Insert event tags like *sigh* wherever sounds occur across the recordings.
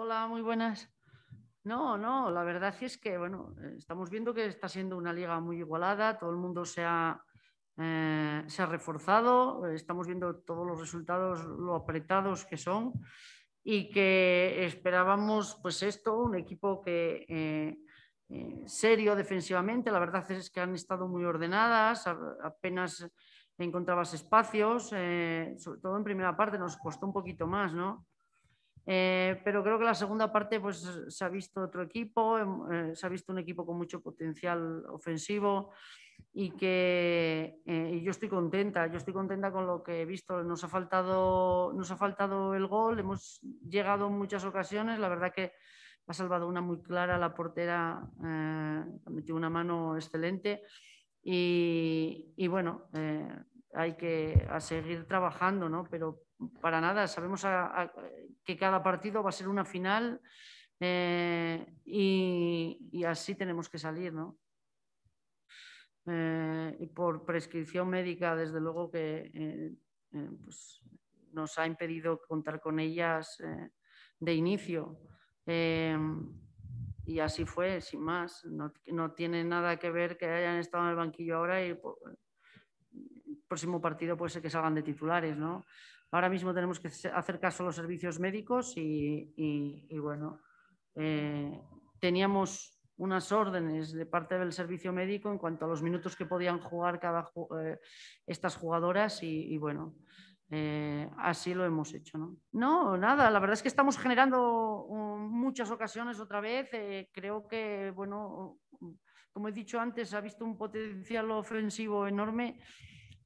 Hola, muy buenas. No, no, la verdad es que, bueno, eh, estamos viendo que está siendo una liga muy igualada, todo el mundo se ha, eh, se ha reforzado, estamos viendo todos los resultados, lo apretados que son y que esperábamos, pues esto, un equipo que... Eh, serio defensivamente, la verdad es que han estado muy ordenadas, apenas encontrabas espacios, sobre todo en primera parte nos costó un poquito más, ¿no? Eh, pero creo que la segunda parte pues, se ha visto otro equipo, em, eh, se ha visto un equipo con mucho potencial ofensivo y que eh, yo estoy contenta, yo estoy contenta con lo que he visto. Nos ha faltado, nos ha faltado el gol, hemos llegado en muchas ocasiones, la verdad que ha salvado una muy clara, la portera ha metido una mano excelente y, bueno, hay que a seguir trabajando, ¿no? Pero para nada, sabemos a, que cada partido va a ser una final eh, y, así tenemos que salir, ¿no? Eh, y por prescripción médica, desde luego que eh, pues, nos ha impedido contar con ellas de inicio. y así fue, sin más. No, no, tiene nada que ver que hayan estado en el banquillo ahora y pues, próximo partido puede ser que salgan de titulares, ¿no? Ahora mismo tenemos que hacer caso a los servicios médicos y, bueno, eh, teníamos unas órdenes de parte del servicio médico en cuanto a los minutos que podían jugar cada eh, estas jugadoras y, bueno, eh, así lo hemos hecho. ¿no? no, nada, la verdad es que estamos generando uh, muchas ocasiones otra vez. creo que, bueno, como he dicho antes, ha visto un potencial ofensivo enorme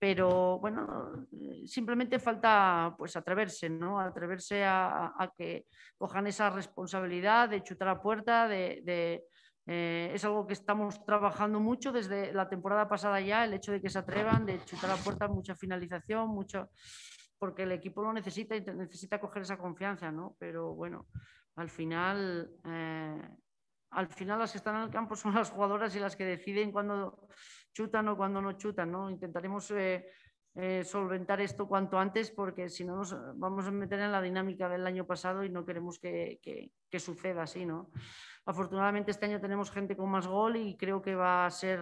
pero bueno, eh, simplemente falta pues atreverse, ¿no? Atreverse a, que cojan esa responsabilidad de chutar a puerta, de, eh, es algo que estamos trabajando mucho desde la temporada pasada ya, el hecho de que se atrevan, de chutar a puerta, mucha finalización, mucho, porque el equipo lo necesita y necesita coger esa confianza, ¿no? Pero bueno, al final, eh, al final las que están en el campo *laughs* son las jugadoras y las que deciden cuando chutan o cuando no chutan. ¿no? Intentaremos eh, eh, solventar esto cuanto antes porque si no nos eh, vamos a meter en la dinámica del año pasado y no queremos que, suceda así. ¿no? Afortunadamente este año tenemos gente con más gol y creo que va a ser...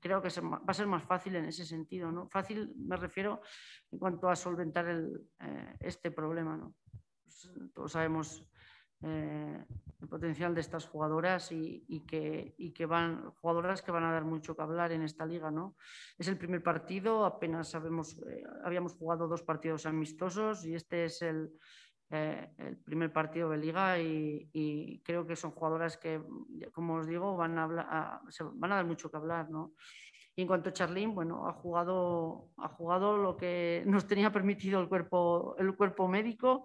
creo que va a ser más fácil en ese sentido. ¿no? Fácil me refiero en cuanto a solventar este problema. ¿no? Pues, todos sabemos eh, el potencial de estas jugadoras y, que, que, van jugadoras que van a dar mucho que hablar en esta liga. ¿no? Es el primer partido, apenas sabemos, eh, habíamos jugado dos partidos amistosos y este es el, eh, primer partido de liga y, creo que son jugadoras que, como os digo, van a, hablar, van a dar mucho que hablar. ¿no? Y en cuanto a Charlín, bueno, ha jugado, ha jugado lo que nos tenía permitido el cuerpo, el cuerpo médico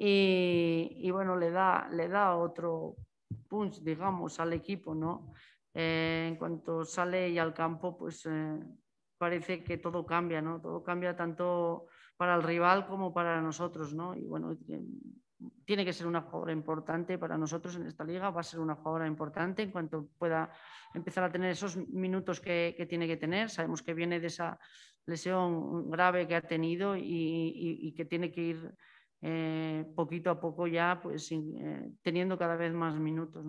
y, bueno, le da, le da otro punch, digamos, al equipo, ¿no? Eh, en cuanto sale y al campo, pues eh, parece que todo cambia, ¿no? Todo cambia tanto para el rival como para nosotros, ¿no? Y bueno, eh, tiene que ser una jugadora importante para nosotros en esta liga, va a ser una jugadora importante en cuanto pueda empezar a tener esos minutos que, tiene que tener. Sabemos que viene de esa lesión grave que ha tenido y que tiene que ir eh, poquito a poco ya pues, eh, teniendo cada vez más minutos.